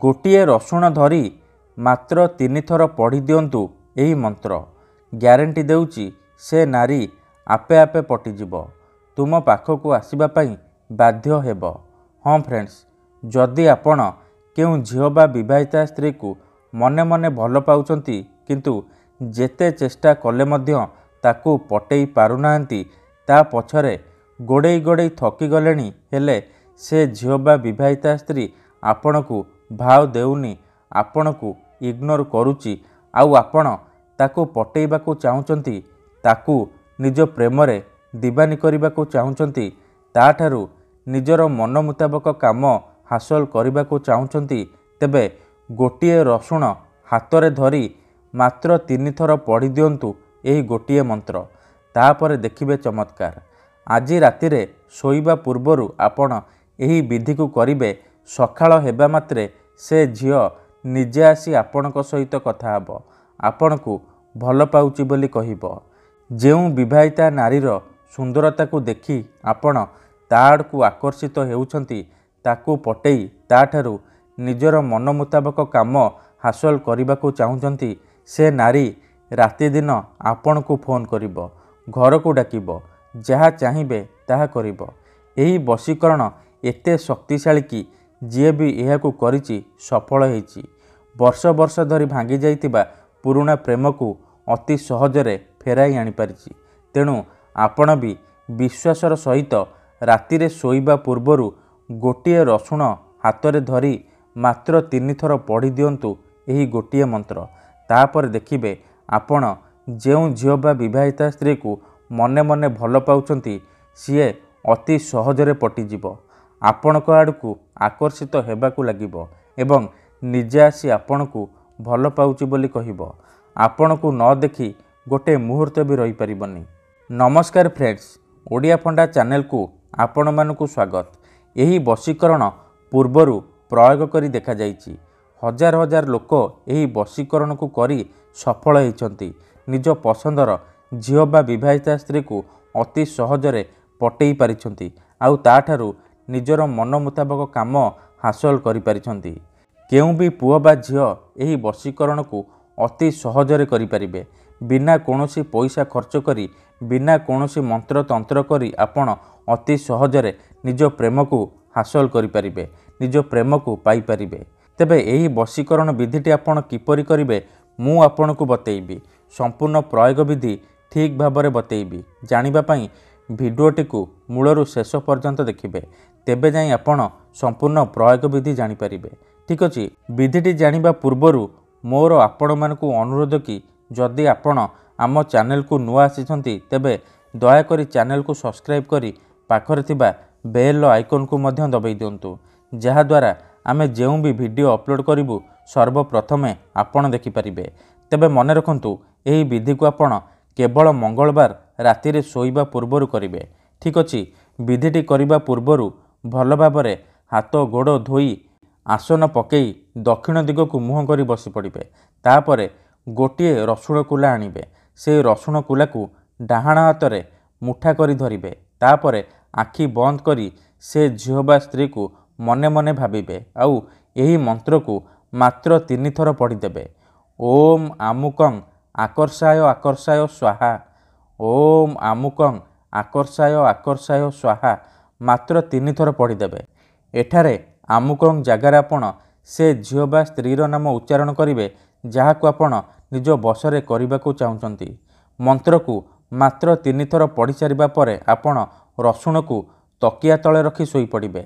ଗୋଟିଏ ରସୁଣ ଧରି ମାତ୍ର ତିନିଥର ପଢ଼ି ଦିଅନ୍ତୁ ଏହି ମନ୍ତ୍ର ଗ୍ୟାରେଣ୍ଟି ଦେଉଛି ସେ ନାରୀ ଆପେ ଆପେ ପଟିଯିବ ତୁମ ପାଖକୁ ଆସିବା ପାଇଁ ବାଧ୍ୟ ହେବ ହଁ ଫ୍ରେଣ୍ଡସ୍ ଯଦି ଆପଣ କେଉଁ ଝିଅ ବା ବିବାହିତା ସ୍ତ୍ରୀକୁ ମନେ ମନେ ଭଲ ପାଉଛନ୍ତି କିନ୍ତୁ ଯେତେ ଚେଷ୍ଟା କଲେ ମଧ୍ୟ ତାକୁ ପଟେଇ ପାରୁନାହାନ୍ତି ତା ପଛରେ ଗୋଡ଼େଇ ଗୋଡ଼େଇ ଥକିଗଲେଣି ହେଲେ ସେ ଝିଅ ବା ବିବାହିତା ସ୍ତ୍ରୀ ଆପଣଙ୍କୁ ଭାଓ ଦେଉନି ଆପଣଙ୍କୁ ଇଗ୍ନୋର କରୁଛି ଆଉ ଆପଣ ତାକୁ ପଟେଇବାକୁ ଚାହୁଁଛନ୍ତି ତାକୁ ନିଜ ପ୍ରେମରେ ଦିବାନି କରିବାକୁ ଚାହୁଁଛନ୍ତି ତାଠାରୁ ନିଜର ମନ ମୁତାବକ କାମ ହାସଲ କରିବାକୁ ଚାହୁଁଛନ୍ତି ତେବେ ଗୋଟିଏ ରସୁଣ ହାତରେ ଧରି ମାତ୍ର ତିନିଥର ପଢ଼ି ଦିଅନ୍ତୁ ଏହି ଗୋଟିଏ ମନ୍ତ୍ର ତାପରେ ଦେଖିବେ ଚମତ୍କାର ଆଜି ରାତିରେ ଶୋଇବା ପୂର୍ବରୁ ଆପଣ ଏହି ବିଧିକୁ କରିବେ ସକାଳ ହେବା ମାତ୍ରେ ସେ ଝିଅ ନିଜେ ଆସି ଆପଣଙ୍କ ସହିତ କଥା ହେବ ଆପଣଙ୍କୁ ଭଲ ପାଉଛି ବୋଲି କହିବ ଯେଉଁ ବିବାହିତା ନାରୀର ସୁନ୍ଦରତାକୁ ଦେଖି ଆପଣ ତା ଆଡ଼କୁ ଆକର୍ଷିତ ହେଉଛନ୍ତି ତାକୁ ପଟେଇ ତା'ଠାରୁ ନିଜର ମନ ମୁତାବକ କାମ ହାସଲ କରିବାକୁ ଚାହୁଁଛନ୍ତି ସେ ନାରୀ ରାତିଦିନ ଆପଣଙ୍କୁ ଫୋନ୍ କରିବ ଘରକୁ ଡାକିବ ଯାହା ଚାହିଁବେ ତାହା କରିବ ଏହି ବଶୀକରଣ ଏତେ ଶକ୍ତିଶାଳୀ କି ଯିଏ ବି ଏହାକୁ କରିଛି ସଫଳ ହୋଇଛି ବର୍ଷ ବର୍ଷ ଧରି ଭାଙ୍ଗି ଯାଇଥିବା ପୁରୁଣା ପ୍ରେମକୁ ଅତି ସହଜରେ ଫେରାଇ ଆଣିପାରିଛି ତେଣୁ ଆପଣ ବି ବିଶ୍ୱାସର ସହିତ ରାତିରେ ଶୋଇବା ପୂର୍ବରୁ ଗୋଟିଏ ରସୁଣ ହାତରେ ଧରି ମାତ୍ର ତିନିଥର ପଢ଼ି ଦିଅନ୍ତୁ ଏହି ଗୋଟିଏ ମନ୍ତ୍ର ତାପରେ ଦେଖିବେ ଆପଣ ଯେଉଁ ଝିଅ ବା ବିବାହିତା ସ୍ତ୍ରୀକୁ ମନେ ମନେ ଭଲ ପାଉଛନ୍ତି ସିଏ ଅତି ସହଜରେ ପଟିଯିବ ଆପଣଙ୍କ ଆଡ଼କୁ ଆକର୍ଷିତ ହେବାକୁ ଲାଗିବ ଏବଂ ନିଜେ ଆସି ଆପଣଙ୍କୁ ଭଲ ପାଉଛି ବୋଲି କହିବ ଆପଣଙ୍କୁ ନ ଦେଖି ଗୋଟିଏ ମୁହୂର୍ତ୍ତ ବି ରହିପାରିବନି ନମସ୍କାର ଫ୍ରେଣ୍ଡସ୍ ଓଡ଼ିଆ ଫଣ୍ଡା ଚ୍ୟାନେଲକୁ ଆପଣମାନଙ୍କୁ ସ୍ୱାଗତ ଏହି ବଶୀକରଣ ପୂର୍ବରୁ ପ୍ରୟୋଗ କରି ଦେଖାଯାଇଛି ହଜାର ହଜାର ଲୋକ ଏହି ବଶୀକରଣକୁ କରି ସଫଳ ହୋଇଛନ୍ତି ନିଜ ପସନ୍ଦର ଝିଅ ବା ବିବାହିତା ସ୍ତ୍ରୀକୁ ଅତି ସହଜରେ ପଟେଇ ପାରିଛନ୍ତି ଆଉ ତାଠାରୁ ନିଜର ମନ ମୁତାବକ କାମ ହାସଲ କରିପାରିଛନ୍ତି କେଉଁ ବି ପୁଅ ବା ଝିଅ ଏହି ବଶୀକରଣକୁ ଅତି ସହଜରେ କରିପାରିବେ ବିନା କୌଣସି ପଇସା ଖର୍ଚ୍ଚ କରି ବିନା କୌଣସି ମନ୍ତ୍ରତନ୍ତ୍ର କରି ଆପଣ ଅତି ସହଜରେ ନିଜ ପ୍ରେମକୁ ହାସଲ କରିପାରିବେ ନିଜ ପ୍ରେମକୁ ପାଇପାରିବେ ତେବେ ଏହି ବଶୀକରଣ ବିଧିଟି ଆପଣ କିପରି କରିବେ ମୁଁ ଆପଣଙ୍କୁ ବତେଇବି ସମ୍ପୂର୍ଣ୍ଣ ପ୍ରୟୋଗ ବିଧି ଠିକ୍ ଭାବରେ ବତେଇବି ଜାଣିବା ପାଇଁ ଭିଡ଼ିଓଟିକୁ ମୂଳରୁ ଶେଷ ପର୍ଯ୍ୟନ୍ତ ଦେଖିବେ ତେବେ ଯାଇ ଆପଣ ସମ୍ପୂର୍ଣ୍ଣ ପ୍ରୟୋଗ ବିଧି ଜାଣିପାରିବେ ଠିକ୍ ଅଛି ବିଧିଟି ଜାଣିବା ପୂର୍ବରୁ ମୋର ଆପଣମାନଙ୍କୁ ଅନୁରୋଧ କି ଯଦି ଆପଣ ଆମ ଚ୍ୟାନେଲକୁ ନୂଆ ଆସିଛନ୍ତି ତେବେ ଦୟାକରି ଚ୍ୟାନେଲକୁ ସବସ୍କ୍ରାଇବ୍ କରି ପାଖରେ ଥିବା ବେଲ୍ର ଆଇକନ୍କୁ ମଧ୍ୟ ଦବାଇ ଦିଅନ୍ତୁ ଯାହାଦ୍ୱାରା ଆମେ ଯେଉଁ ବି ଭିଡ଼ିଓ ଅପଲୋଡ଼ କରିବୁ ସର୍ବପ୍ରଥମେ ଆପଣ ଦେଖିପାରିବେ ତେବେ ମନେ ରଖନ୍ତୁ ଏହି ବିଧିକୁ ଆପଣ କେବଳ ମଙ୍ଗଳବାର ରାତିରେ ଶୋଇବା ପୂର୍ବରୁ କରିବେ ଠିକ୍ ଅଛି ବିଧିଟି କରିବା ପୂର୍ବରୁ ଭଲ ଭାବରେ ହାତ ଗୋଡ଼ ଧୋଇ ଆସନ ପକାଇ ଦକ୍ଷିଣ ଦିଗକୁ ମୁହଁ କରି ବସିପଡ଼ିବେ ତାପରେ ଗୋଟିଏ ରସୁଣ କୁଲା ଆଣିବେ ସେ ରସୁଣ କୁଲାକୁ ଡାହାଣ ହାତରେ ମୁଠା କରି ଧରିବେ ତାପରେ ଆଖି ବନ୍ଦ କରି ସେ ଝିଅ ବା ସ୍ତ୍ରୀକୁ ମନେ ମନେ ଭାବିବେ ଆଉ ଏହି ମନ୍ତ୍ରକୁ ମାତ୍ର ତିନିଥର ପଢ଼ିଦେବେ ଓମ୍ ଆମୁକଂ ଆକର୍ଷାୟ ଆକର୍ଷାୟ ସ୍ୱାହା ଓମ୍ ଆମୁକଂ ଆକର୍ଷାୟ ଆକର୍ଷାୟ ସ୍ୱାହା ମାତ୍ର ତିନିଥର ପଢ଼ିଦେବେ ଏଠାରେ ଆମୁକଂ ଜାଗାରେ ଆପଣ ସେ ଝିଅ ବା ସ୍ତ୍ରୀର ନାମ ଉଚ୍ଚାରଣ କରିବେ ଯାହାକୁ ଆପଣ ନିଜ ବସରେ କରିବାକୁ ଚାହୁଁଛନ୍ତି ମନ୍ତ୍ରକୁ ମାତ୍ର ତିନିଥର ପଢ଼ିସାରିବା ପରେ ଆପଣ ରସୁଣକୁ ତକିଆ ତଳେ ରଖି ଶୋଇପଡ଼ିବେ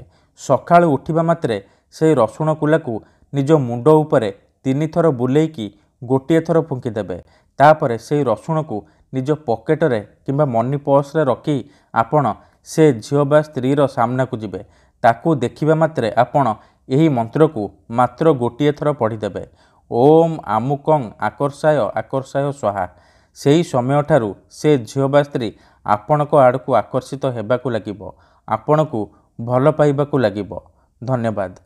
ସକାଳୁ ଉଠିବା ମାତ୍ରେ ସେହି ରସୁଣ କୁଲାକୁ ନିଜ ମୁଣ୍ଡ ଉପରେ ତିନିଥର ବୁଲେଇକି ଗୋଟିଏ ଥର ଫୁଙ୍କିଦେବେ ତାପରେ ସେହି ରସୁଣକୁ ନିଜ ପକେଟରେ କିମ୍ବା ମନି ପର୍ସରେ ରଖି ଆପଣ ସେ ଝିଅ ବା ସ୍ତ୍ରୀର ସାମ୍ନାକୁ ଯିବେ ତାକୁ ଦେଖିବା ମାତ୍ରେ ଆପଣ ଏହି ମନ୍ତ୍ରକୁ ମାତ୍ର ଗୋଟିଏ ଥର ପଢ଼ିଦେବେ ଓମ୍ ଆମୁକଂ ଆକର୍ଷାୟ ଆକର୍ଷାୟ ସ୍ୱାହା ସେହି ସମୟଠାରୁ ସେ ଝିଅ ବା ସ୍ତ୍ରୀ ଆପଣଙ୍କ ଆଡ଼କୁ ଆକର୍ଷିତ ହେବାକୁ ଲାଗିବ ଆପଣଙ୍କୁ ଭଲ ପାଇବାକୁ ଲାଗିବ ଧନ୍ୟବାଦ